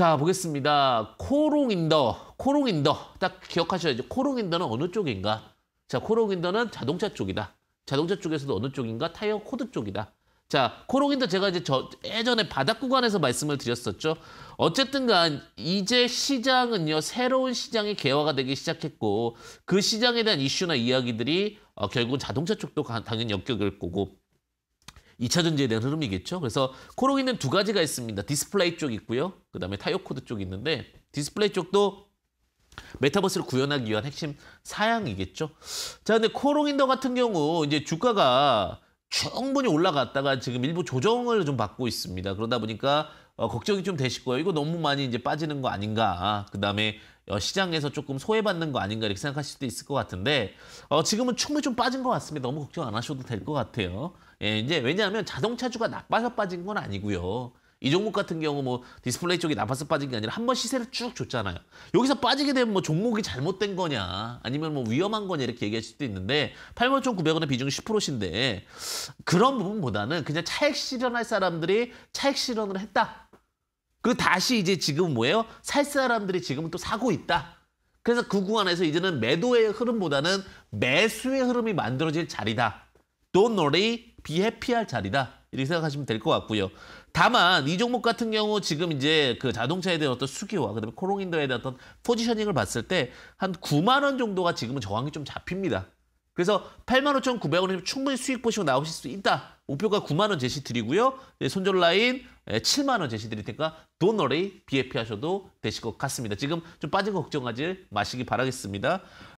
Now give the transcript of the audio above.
자 보겠습니다. 코롱인더, 코롱인더 딱 기억하셔야죠. 코롱인더는 어느 쪽인가? 자 코롱인더는 자동차 쪽이다. 자동차 쪽에서도 어느 쪽인가? 타이어 코드 쪽이다. 자, 코롱인더 제가 이제 저 예전에 바닥 구간에서 말씀을 드렸었죠. 어쨌든 간 이제 시장은요. 새로운 시장이 개화가 되기 시작했고 그 시장에 대한 이슈나 이야기들이 어, 결국은 자동차 쪽도 당연히 엮여갈 거고 2차 전지에 대한 흐름이겠죠. 그래서 코롱이는 두 가지가 있습니다. 디스플레이 쪽 있고요. 그다음에 타이어 코드 쪽 있는데 디스플레이 쪽도 메타버스를 구현하기 위한 핵심 사양이겠죠. 자, 근데 코롱인더 같은 경우 이제 주가가 충분히 올라갔다가 지금 일부 조정을 좀 받고 있습니다. 그러다 보니까 어, 걱정이 좀 되실 거예요. 이거 너무 많이 이제 빠지는 거 아닌가. 그다음에 어, 시장에서 조금 소외받는 거 아닌가 이렇게 생각하실 수도 있을 것 같은데 어, 지금은 충분히 좀 빠진 것 같습니다. 너무 걱정 안 하셔도 될 것 같아요. 예, 이제 왜냐하면 자동차주가 나빠서 빠진 건 아니고요. 이 종목 같은 경우 뭐 디스플레이 쪽이 나빠서 빠진 게 아니라 한 번 시세를 쭉 줬잖아요. 여기서 빠지게 되면 뭐 종목이 잘못된 거냐 아니면 뭐 위험한 거냐 이렇게 얘기할 수도 있는데 85,900원의 비중 10%인데 그런 부분보다는 그냥 차액 실현할 사람들이 차액 실현을 했다. 그 다시 이제 지금 뭐예요? 살 사람들이 지금은 또 사고 있다. 그래서 그 구간에서 이제는 매도의 흐름보다는 매수의 흐름이 만들어질 자리다. Don't worry, be happy 할 자리다. 이렇게 생각하시면 될 것 같고요. 다만 이 종목 같은 경우 지금 이제 그 자동차에 대한 어떤 수기와 그다음에 코롱인더에 대한 어떤 포지셔닝을 봤을 때 한 9만 원 정도가 지금은 저항이 좀 잡힙니다. 그래서 85,900원이면 충분히 수익 보시고 나오실 수 있다. 목표가 9만 원 제시 드리고요. 네, 손절 라인 7만 예, 원 제시 드릴 테니까 돈어리 BF 하셔도 되실 것 같습니다. 지금 좀 빠진 거 걱정하지 마시기 바라겠습니다.